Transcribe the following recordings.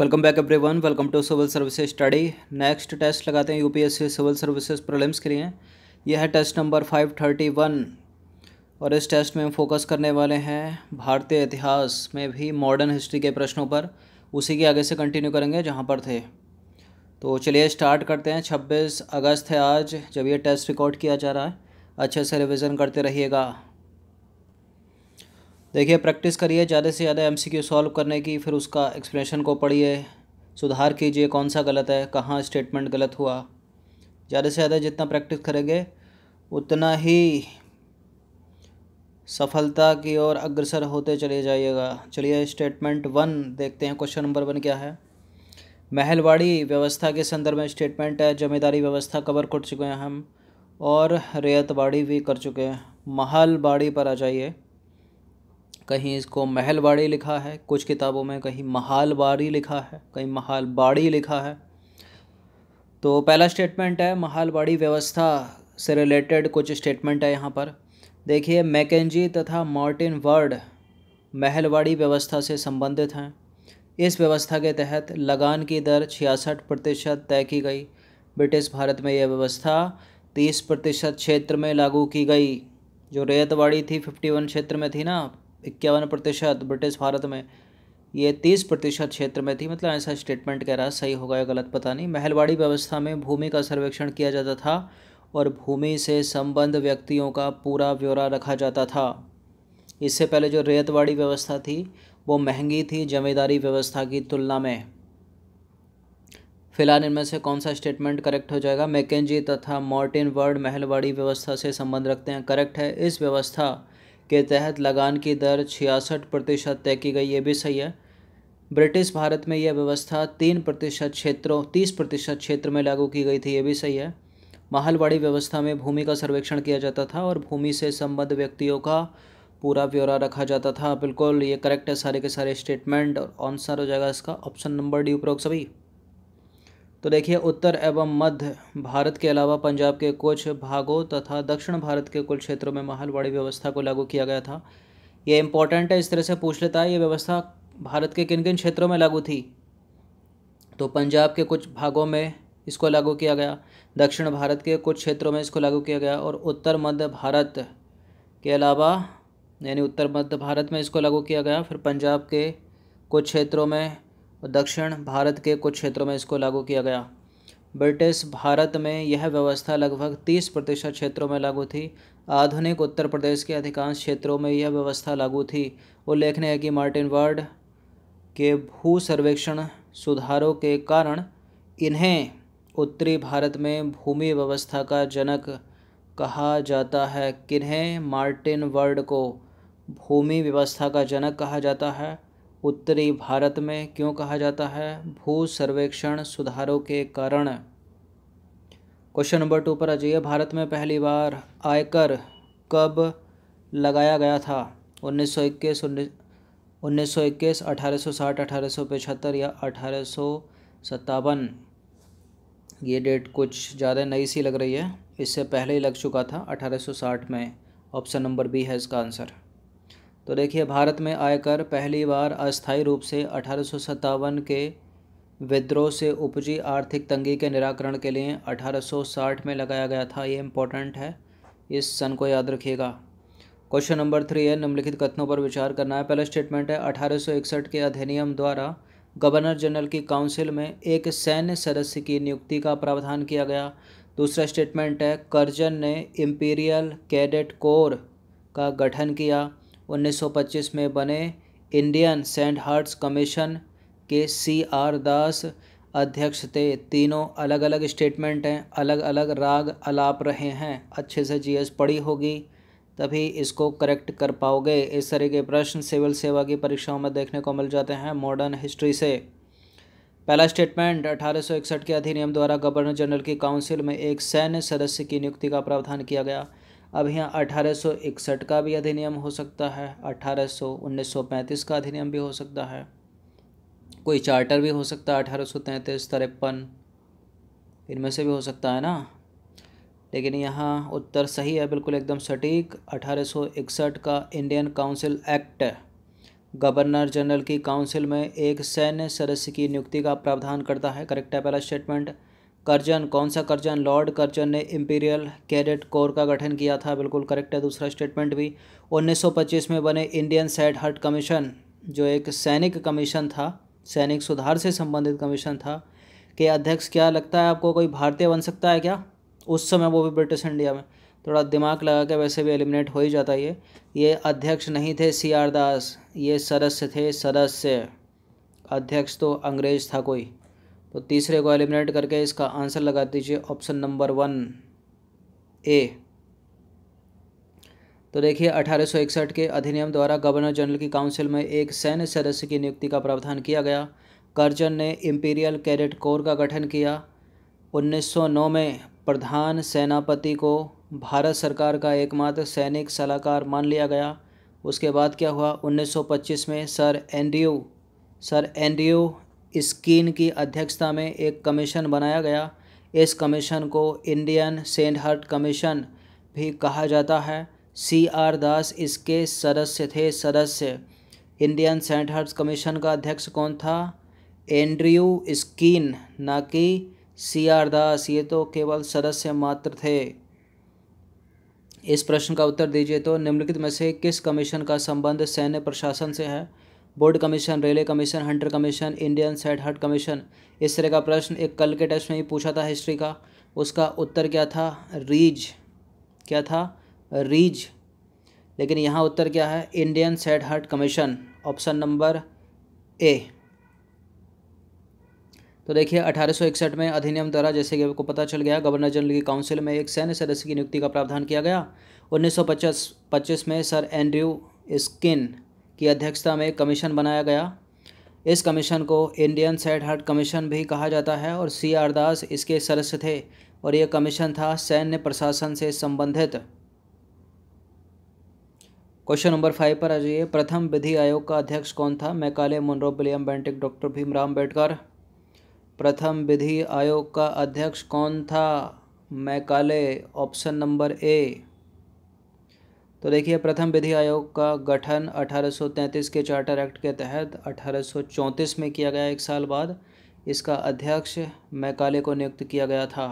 welcome back everyone welcome to civil services study next test लगाते हैं UPSC civil services problems के लिए यह है test number five thirty one और इस टेस्ट में हम फोकस करने वाले हैं भारतीय इतिहास में भी मॉडर्न हिस्ट्री के प्रश्नों पर उसी के आगे से कंटिन्यू करेंगे जहाँ पर थे तो चलिए स्टार्ट करते हैं छब्बीस अगस्त है आज जब यह टेस्ट रिकॉर्ड किया जा रहा है अच्छे से रिविज़न करते रहिएगा देखिए प्रैक्टिस करिए ज़्यादा से ज़्यादा एम सॉल्व करने की फिर उसका एक्सप्रेशन को पढ़िए सुधार कीजिए कौन सा गलत है कहाँ स्टेटमेंट गलत हुआ ज़्यादा से ज़्यादा जितना प्रैक्टिस करेंगे उतना ही सफलता की ओर अग्रसर होते चले जाइएगा चलिए स्टेटमेंट वन देखते हैं क्वेश्चन नंबर वन क्या है महलवाड़ी व्यवस्था के संदर्भ में स्टेटमेंट है जमींदारी व्यवस्था कवर कर चुके हैं हम और रेयतवाड़ी भी कर चुके हैं महलबाड़ी पर आ जाइए कहीं इसको महलवाड़ी लिखा है कुछ किताबों में कहीं महालवाड़ी लिखा है कहीं महालबाड़ी लिखा है तो पहला स्टेटमेंट है महालवाड़ी व्यवस्था से रिलेटेड कुछ स्टेटमेंट है यहाँ पर देखिए मैकेजी तथा मार्टिन वर्ड महलवाड़ी व्यवस्था से संबंधित हैं इस व्यवस्था के तहत लगान की दर छियासठ प्रतिशत तय की गई ब्रिटिश भारत में यह व्यवस्था तीस प्रतिशत क्षेत्र में लागू की गई जो रेतवाड़ी थी फिफ्टी वन क्षेत्र में थी ना इक्यावन प्रतिशत ब्रिटिश भारत में ये तीस प्रतिशत क्षेत्र में थी मतलब ऐसा स्टेटमेंट कह रहा सही होगा या गलत पता नहीं महलवाड़ी व्यवस्था में भूमि का सर्वेक्षण किया जाता था और भूमि से संबंध व्यक्तियों का पूरा ब्यौरा रखा जाता था इससे पहले जो रेतवाड़ी व्यवस्था थी वो महंगी थी जमींदारी व्यवस्था की तुलना में फिलहाल इनमें से कौन सा स्टेटमेंट करेक्ट हो जाएगा मैकेजी तथा मॉर्टिन वर्ड महलवाड़ी व्यवस्था से संबंध रखते हैं करेक्ट है इस व्यवस्था के तहत लगान की दर छियासठ प्रतिशत तय की गई ये भी सही है ब्रिटिश भारत में यह व्यवस्था तीन प्रतिशत क्षेत्रों तीस प्रतिशत क्षेत्र में लागू की गई थी ये भी सही है महलवाड़ी व्यवस्था में भूमि का सर्वेक्षण किया जाता था और भूमि से संबद्ध व्यक्तियों का पूरा ब्यौरा रखा जाता था बिल्कुल ये करेक्ट है सारे के सारे स्टेटमेंट और आंसर हो जाएगा इसका ऑप्शन नंबर डी उपरोक्त सभी तो देखिए उत्तर एवं मध्य भारत के अलावा पंजाब के कुछ भागों तथा दक्षिण भारत के कुछ क्षेत्रों में महलवाड़ी व्यवस्था को लागू किया गया था ये इंपॉर्टेंट है इस तरह से पूछ लेता है ये व्यवस्था भारत के किन किन क्षेत्रों में लागू थी तो पंजाब के कुछ भागों में इसको लागू किया गया दक्षिण भारत के कुछ क्षेत्रों में इसको लागू किया गया और उत्तर मध्य भारत के अलावा यानी उत्तर मध्य भारत में इसको लागू किया गया फिर पंजाब के कुछ क्षेत्रों में दक्षिण भारत के कुछ क्षेत्रों में इसको लागू किया गया ब्रिटिश भारत में यह व्यवस्था लगभग 30 प्रतिशत क्षेत्रों में लागू थी आधुनिक उत्तर प्रदेश के अधिकांश क्षेत्रों में यह व्यवस्था लागू थी उल्लेखनीय है कि मार्टिन वर्ड के भू सर्वेक्षण सुधारों के कारण इन्हें उत्तरी भारत में भूमि व्यवस्था का जनक कहा जाता है किन्हें मार्टिन वर्ड को भूमि व्यवस्था का जनक कहा जाता है उत्तरी भारत में क्यों कहा जाता है भू सर्वेक्षण सुधारों के कारण क्वेश्चन नंबर टू पर अजय भारत में पहली बार आयकर कब लगाया गया था 1921 उन्नीस सौ इक्कीस अठारह सौ साठ अठारह सौ पचहत्तर या अठारह सौ सत्तावन ये डेट कुछ ज़्यादा नई सी लग रही है इससे पहले ही लग चुका था 1860 में ऑप्शन नंबर बी है इसका आंसर तो देखिए भारत में आयकर पहली बार अस्थायी रूप से अठारह के विद्रोह से उपजी आर्थिक तंगी के निराकरण के लिए 1860 में लगाया गया था ये इम्पोर्टेंट है इस सन को याद रखिएगा क्वेश्चन नंबर थ्री है निम्नलिखित कथनों पर विचार करना है पहला स्टेटमेंट है 1861 के अधिनियम द्वारा गवर्नर जनरल की काउंसिल में एक सैन्य सदस्य की नियुक्ति का प्रावधान किया गया दूसरा स्टेटमेंट है कर्जन ने इम्पीरियल कैडेट कोर का गठन किया 1925 में बने इंडियन सेंट हार्ट्स कमीशन के सी आर दास अध्यक्ष थे तीनों अलग अलग स्टेटमेंट हैं अलग अलग राग अलाप रहे हैं अच्छे से जीएस पढ़ी होगी तभी इसको करेक्ट कर पाओगे इस तरह के प्रश्न सिविल सेवा की परीक्षाओं में देखने को मिल जाते हैं मॉडर्न हिस्ट्री से पहला स्टेटमेंट 1861 के अधिनियम द्वारा गवर्नर जनरल की काउंसिल में एक सैन्य सदस्य की नियुक्ति का प्रावधान किया गया अब यहाँ 1861 का भी अधिनियम हो सकता है 1800 1935 का अधिनियम भी हो सकता है कोई चार्टर भी हो सकता है अठारह सौ तैंतीस तिरपन इनमें से भी हो सकता है ना लेकिन यहाँ उत्तर सही है बिल्कुल एकदम सटीक 1861 का Indian council act governor general की काउंसिल में एक सैन्य सदस्य की नियुक्ति का प्रावधान करता है करेक्ट है पहला स्टेटमेंट करजन कौन सा करजन लॉर्ड करजन ने इम्पीरियल कैडेट कोर का गठन किया था बिल्कुल करेक्ट है दूसरा स्टेटमेंट भी 1925 में बने इंडियन सैड हर्ट कमीशन जो एक सैनिक कमीशन था सैनिक सुधार से संबंधित कमीशन था के अध्यक्ष क्या लगता है आपको कोई भारतीय बन सकता है क्या उस समय वो भी ब्रिटिश इंडिया में थोड़ा दिमाग लगा के वैसे भी एलिमिनेट हो ही जाता ये ये अध्यक्ष नहीं थे सी आर दास ये सदस्य थे सदस्य अध्यक्ष तो अंग्रेज था कोई तो तीसरे को एलिमिनेट करके इसका आंसर लगा दीजिए ऑप्शन नंबर वन ए तो देखिए अठारह के अधिनियम द्वारा गवर्नर जनरल की काउंसिल में एक सैन्य सदस्य की नियुक्ति का प्रावधान किया गया कर्जन ने इम्पीरियल कैडेट कोर का गठन किया 1909 में प्रधान सेनापति को भारत सरकार का एकमात्र सैनिक सलाहकार मान लिया गया उसके बाद क्या हुआ 1925 में sir Andrew sir Andrew Skeen की अध्यक्षता में एक कमीशन बनाया गया इस कमीशन को इंडियन सेंट हर्ट कमीशन भी कहा जाता है सी आर दास इसके सदस्य थे सदस्य इंडियन सेंट हर्ट कमीशन का अध्यक्ष कौन था एंड्रयू स्कीन ना कि सी आर दास ये तो केवल सदस्य मात्र थे इस प्रश्न का उत्तर दीजिए तो निम्नलिखित में से किस कमीशन का संबंध सैन्य प्रशासन से है board commission railway commission Hunter commission Indian सेट हट कमीशन इस तरह का प्रश्न एक कल के टेस्ट में ही पूछा था हिस्ट्री का उसका उत्तर क्या था रीज क्या था रीज लेकिन यहाँ उत्तर क्या है इंडियन सेट हट कमीशन ऑप्शन नंबर ए तो देखिए 1861 में अधिनियम द्वारा जैसे कि आपको पता चल गया गवर्नर जनरल की काउंसिल में एक सैन्य सदस्य की नियुक्ति का प्रावधान किया गया 1925 25 में सर एंड्रयू स्किन की अध्यक्षता में कमीशन बनाया गया इस कमीशन को इंडियन सेट हार्ट कमीशन भी कहा जाता है और सी आर दास इसके सदस्य थे और यह कमीशन था सैन्य प्रशासन से संबंधित क्वेश्चन नंबर फाइव पर आ जाइए प्रथम विधि आयोग का अध्यक्ष कौन था Macaulay Munro William Bentinck doctor Bhimrao Ambedkar प्रथम विधि आयोग का अध्यक्ष कौन था मैकाले ऑप्शन नंबर ए तो देखिए प्रथम विधि आयोग का गठन 1833 के चार्टर एक्ट के तहत 1834 में किया गया एक साल बाद इसका अध्यक्ष मैकाले को नियुक्त किया गया था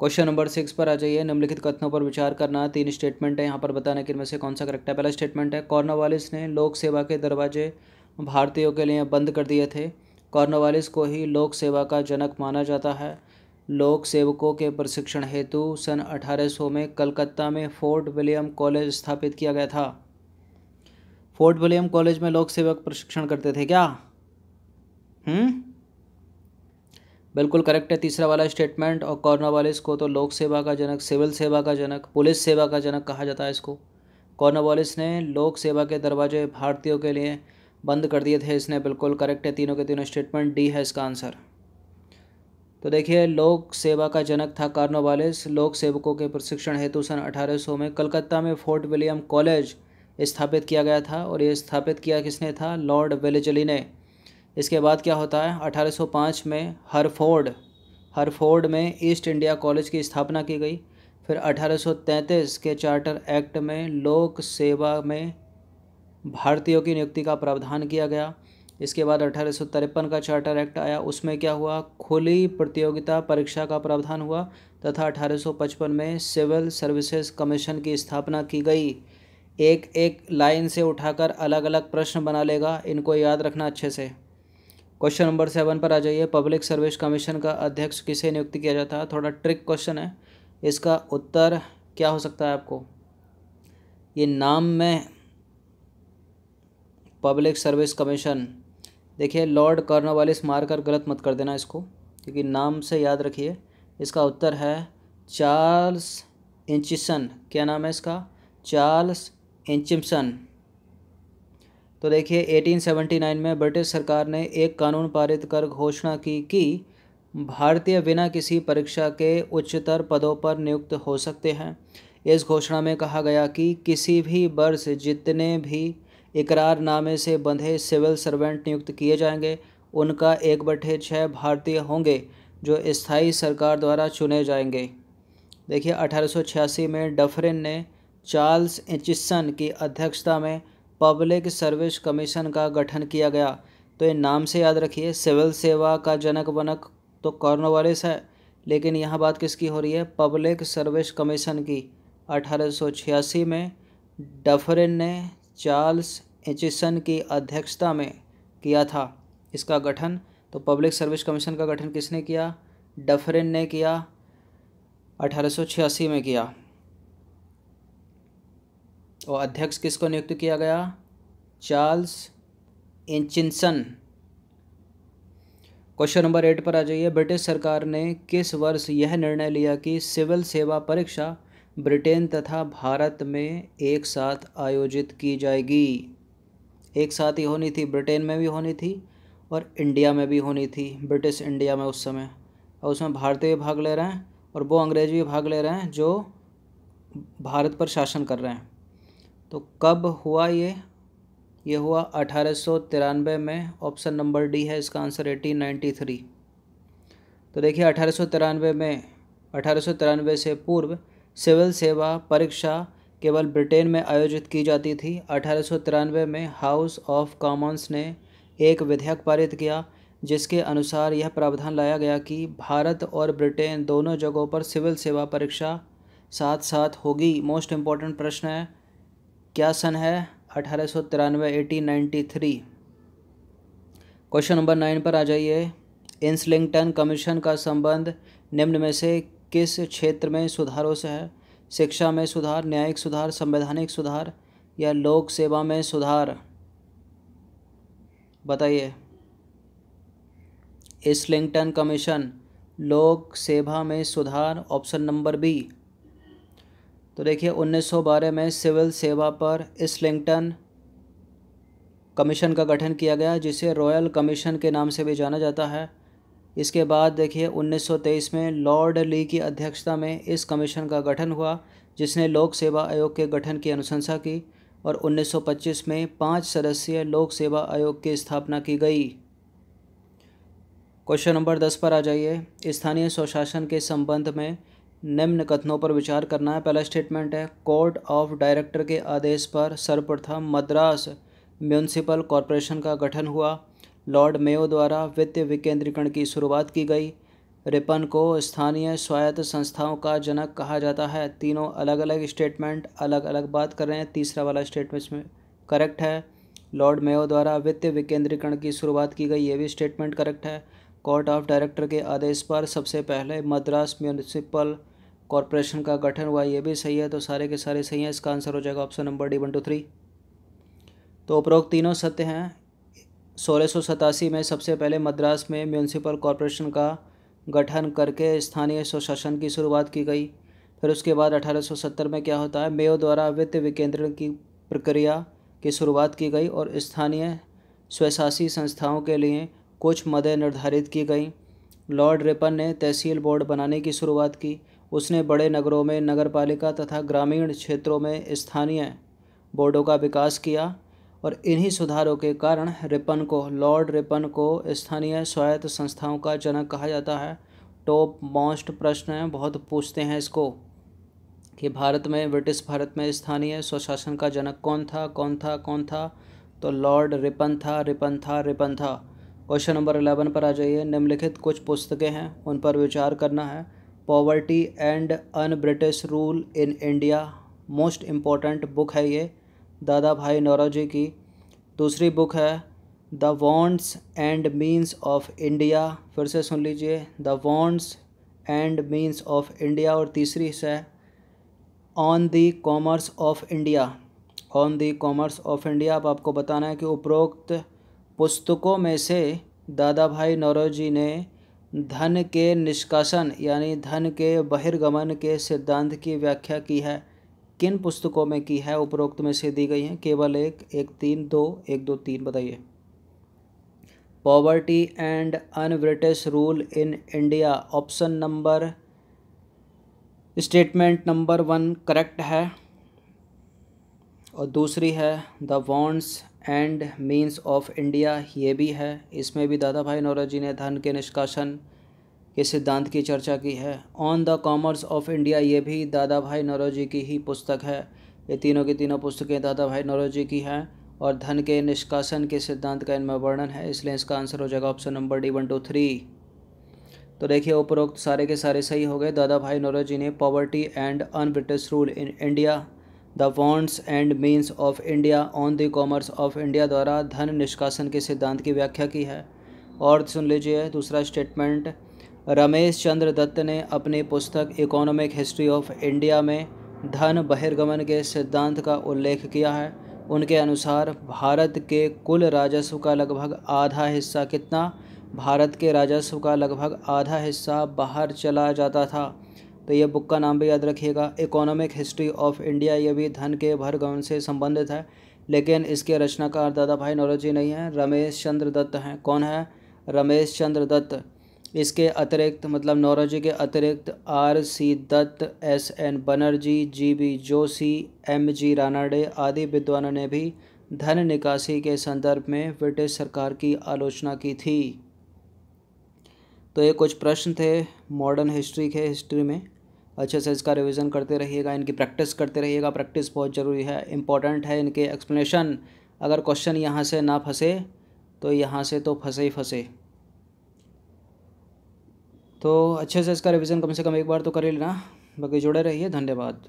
क्वेश्चन नंबर सिक्स पर आ जाइए निम्नलिखित कथनों पर विचार करना तीन स्टेटमेंट है यहाँ पर बताना कि इनमें से कौन सा करेक्ट है पहला स्टेटमेंट है कॉर्नोवालिस ने लोक सेवा के दरवाजे भारतीयों के लिए बंद कर दिए थे कॉर्नोवालिस को ही लोक सेवा का जनक माना जाता है लोक सेवकों के प्रशिक्षण हेतु सन 1800 में कलकत्ता में फोर्ट विलियम कॉलेज स्थापित किया गया था फोर्ट विलियम कॉलेज में लोक सेवक प्रशिक्षण करते थे क्या हम्म बिल्कुल करेक्ट है तीसरा वाला स्टेटमेंट और कॉर्नोवालिस को तो लोक सेवा का जनक सिविल सेवा का जनक पुलिस सेवा का जनक कहा जाता है इसको कॉर्नोवालिस ने लोक सेवा के दरवाजे भारतीयों के लिए बंद कर दिए थे इसने बिल्कुल करेक्ट है तीनों के तीनों स्टेटमेंट डी है इसका आंसर तो देखिए लोक सेवा का जनक था कार्नोवालिस लोक सेवकों के प्रशिक्षण हेतु सन 1800 में कलकत्ता में फोर्ट विलियम कॉलेज स्थापित किया गया था और ये स्थापित किया किसने था लॉर्ड वेलेजली ने इसके बाद क्या होता है 1805 में हरफोर्ड हरफोर्ड में ईस्ट इंडिया कॉलेज की स्थापना की गई फिर 1833 के चार्टर एक्ट में लोक सेवा में भारतीयों की नियुक्ति का प्रावधान किया गया इसके बाद अठारह का चार्टर एक्ट आया उसमें क्या हुआ खुली प्रतियोगिता परीक्षा का प्रावधान हुआ तथा 1855 में सिविल सर्विसेज कमीशन की स्थापना की गई एक एक लाइन से उठाकर अलग अलग प्रश्न बना लेगा इनको याद रखना अच्छे से क्वेश्चन नंबर सेवन पर आ जाइए पब्लिक सर्विस कमीशन का अध्यक्ष किसे नियुक्त किया जाता है थोड़ा ट्रिक क्वेश्चन है इसका उत्तर क्या हो सकता है आपको ये नाम में पब्लिक सर्विस कमीशन देखिए लॉर्ड कॉर्नवालिस मारकर गलत मत कर देना इसको क्योंकि नाम से याद रखिए इसका उत्तर है चार्ल्स इंचिसन क्या नाम है इसका चार्ल्स इंचिमसन तो देखिए 1879 में ब्रिटिश सरकार ने एक कानून पारित कर घोषणा की कि भारतीय बिना किसी परीक्षा के उच्चतर पदों पर नियुक्त हो सकते हैं इस घोषणा में कहा गया कि किसी भी वर्ष जितने भी इकरारनामे से बंधे सिविल सर्वेंट नियुक्त किए जाएंगे उनका एक बटे छः भारतीय होंगे जो स्थाई सरकार द्वारा चुने जाएंगे देखिए 1886 में डफरिन ने चार्ल्स एचिसन की अध्यक्षता में पब्लिक सर्विस कमीशन का गठन किया गया तो ये नाम से याद रखिए सिविल सेवा का जनक बनक तो कॉर्नोवालिस है लेकिन यहाँ बात किसकी हो रही है पब्लिक सर्विस कमीशन की 1886 में डफरिन ने चार्ल्स एचिसन की अध्यक्षता में किया था इसका गठन तो पब्लिक सर्विस कमीशन का गठन किसने किया डफरिन ने किया अठारह में किया और अध्यक्ष किसको नियुक्त किया गया चार्ल्स इंचिनसन क्वेश्चन नंबर एट पर आ जाइए ब्रिटिश सरकार ने किस वर्ष यह निर्णय लिया कि सिविल सेवा परीक्षा ब्रिटेन तथा भारत में एक साथ आयोजित की जाएगी एक साथ ही होनी थी ब्रिटेन में भी होनी थी और इंडिया में भी होनी थी ब्रिटिश इंडिया में उस समय और उसमें भारतीय भी भाग ले रहे हैं और वो अंग्रेज भी भाग ले रहे हैं जो भारत पर शासन कर रहे हैं तो कब हुआ ये ये हुआ अठारह में ऑप्शन नंबर डी है इसका आंसर एटीन तो देखिए अठारह में अठारह से पूर्व सिविल सेवा परीक्षा केवल ब्रिटेन में आयोजित की जाती थी अठारह में हाउस ऑफ कॉमन्स ने एक विधेयक पारित किया जिसके अनुसार यह प्रावधान लाया गया कि भारत और ब्रिटेन दोनों जगहों पर सिविल सेवा परीक्षा साथ साथ होगी मोस्ट इम्पॉर्टेंट प्रश्न है क्या सन है अठारह सौ तिरानवे eighteen ninety three question number nine पर आ जाइए इंसलिंगटन कमीशन का संबंध निम्न में से किस क्षेत्र में सुधारों से है शिक्षा में सुधार न्यायिक सुधार संवैधानिक सुधार या लोक सेवा में सुधार बताइए इस्लिंगटन कमीशन लोक सेवा में सुधार ऑप्शन नंबर बी तो देखिए 1912 में सिविल सेवा पर इस्लिंगटन कमीशन का गठन किया गया जिसे रॉयल कमीशन के नाम से भी जाना जाता है इसके बाद देखिए 1923 में लॉर्ड ली की अध्यक्षता में इस कमीशन का गठन हुआ जिसने लोक सेवा आयोग के गठन की अनुशंसा की और 1925 में पाँच सदस्यीय लोक सेवा आयोग की स्थापना की गई क्वेश्चन नंबर दस पर आ जाइए स्थानीय स्वशासन के संबंध में निम्न कथनों पर विचार करना है पहला स्टेटमेंट है कोर्ट ऑफ डायरेक्टर के आदेश पर सर्वप्रथम मद्रास म्यूनसिपल कॉरपोरेशन का गठन हुआ लॉर्ड मेयो द्वारा वित्तीय विकेंद्रीकरण की शुरुआत की गई रिपन को स्थानीय स्वायत्त संस्थाओं का जनक कहा जाता है तीनों अलग अलग स्टेटमेंट अलग अलग बात कर रहे हैं तीसरा वाला स्टेटमेंट इसमें करेक्ट है लॉर्ड मेयो द्वारा वित्त विकेंद्रीकरण की शुरुआत की गई ये भी स्टेटमेंट करेक्ट है कोर्ट ऑफ डायरेक्टर के आदेश पर सबसे पहले मद्रास म्यूनिसिपल कॉरपोरेशन का गठन हुआ ये भी सही है तो सारे के सारे सही हैं इसका आंसर हो जाएगा option number D one two three तो उपरोक्त तीनों सत्य हैं सोलह में सबसे पहले मद्रास में म्यूनसिपल कॉरपोरेशन का गठन करके स्थानीय स्वशासन की शुरुआत की गई फिर उसके बाद 1870 में क्या होता है मेयो द्वारा वित्त विकेंद्रण की प्रक्रिया की शुरुआत की गई और स्थानीय स्वशासी संस्थाओं के लिए कुछ मदें निर्धारित की गई लॉर्ड रिपन ने तहसील बोर्ड बनाने की शुरुआत की उसने बड़े नगरों में नगरपालिका तथा ग्रामीण क्षेत्रों में स्थानीय बोर्डों का विकास किया और इन्हीं सुधारों के कारण रिपन को लॉर्ड रिपन को स्थानीय स्वायत्त संस्थाओं का जनक कहा जाता है टॉप मोस्ट प्रश्न हैं बहुत पूछते हैं इसको कि भारत में ब्रिटिश भारत में स्थानीय स्वशासन का जनक कौन था कौन था कौन था तो लॉर्ड रिपन था रिपन था रिपन था क्वेश्चन नंबर अलेवन पर आ जाइए निम्नलिखित कुछ पुस्तकें हैं उन पर विचार करना है poverty and un British rule in India most important book है ये दादा भाई नौरोजी की दूसरी बुक है the wants and means of India फिर से सुन लीजिए the wants and means of India और तीसरी है on the commerce of India on the commerce of India अब आपको बताना है कि उपरोक्त पुस्तकों में से दादा भाई नौरोजी ने धन के निष्कासन यानी धन के बहिर्गमन के सिद्धांत की व्याख्या की है किन पुस्तकों में की है उपरोक्त में से दी गई हैं केवल एक एक तीन दो एक दो तीन बताइए poverty and unBritish rule in India option number statement number one correct है और दूसरी है the wants and means of India ये भी है इसमें भी दादा भाई जी ने धन के निष्कासन के सिद्धांत की चर्चा की है on the commerce of India ये भी दादा भाई नरोजी की ही पुस्तक है ये तीनों की तीनों पुस्तकें दादा भाई नरोजी की हैं और धन के निष्कासन के सिद्धांत का इनमें वर्णन है इसलिए इसका आंसर हो जाएगा option number D one two three तो देखिए उपरोक्त सारे के सारे सही हो गए दादा भाई नरोजी ने poverty and un British rule in India the wants and means of India on the commerce of India द्वारा धन निष्कासन के सिद्धांत की व्याख्या की है और सुन लीजिए दूसरा स्टेटमेंट रमेश चंद्र दत्त ने अपनी पुस्तक इकोनॉमिक हिस्ट्री ऑफ इंडिया में धन बहिर्गमन के सिद्धांत का उल्लेख किया है उनके अनुसार भारत के कुल राजस्व का लगभग आधा हिस्सा कितना भारत के राजस्व का लगभग आधा हिस्सा बाहर चला जाता था तो ये बुक का नाम भी याद रखिएगा इकोनॉमिक हिस्ट्री ऑफ इंडिया ये भी धन के भरगमन से संबंधित है लेकिन इसके रचनाकार दादा भाई नौरोजी नहीं हैं रमेश चंद्र दत्त हैं कौन है रमेश चंद्र दत्त इसके अतिरिक्त मतलब नौरोजी के अतिरिक्त R C Dutt S N Banerjee G B Joshi M G Ranade आदि विद्वानों ने भी धन निकासी के संदर्भ में ब्रिटिश सरकार की आलोचना की थी तो ये कुछ प्रश्न थे मॉडर्न हिस्ट्री के हिस्ट्री में अच्छे से इसका रिवीजन करते रहिएगा इनकी प्रैक्टिस करते रहिएगा प्रैक्टिस बहुत ज़रूरी है इंपॉर्टेंट है इनके एक्सप्लेनेशन अगर क्वेश्चन यहाँ से ना फंसे तो यहाँ से तो फंसे ही फंसे तो अच्छे से इसका रिविज़न कम से कम एक बार तो कर ही लेना बाकी जुड़े रहिए धन्यवाद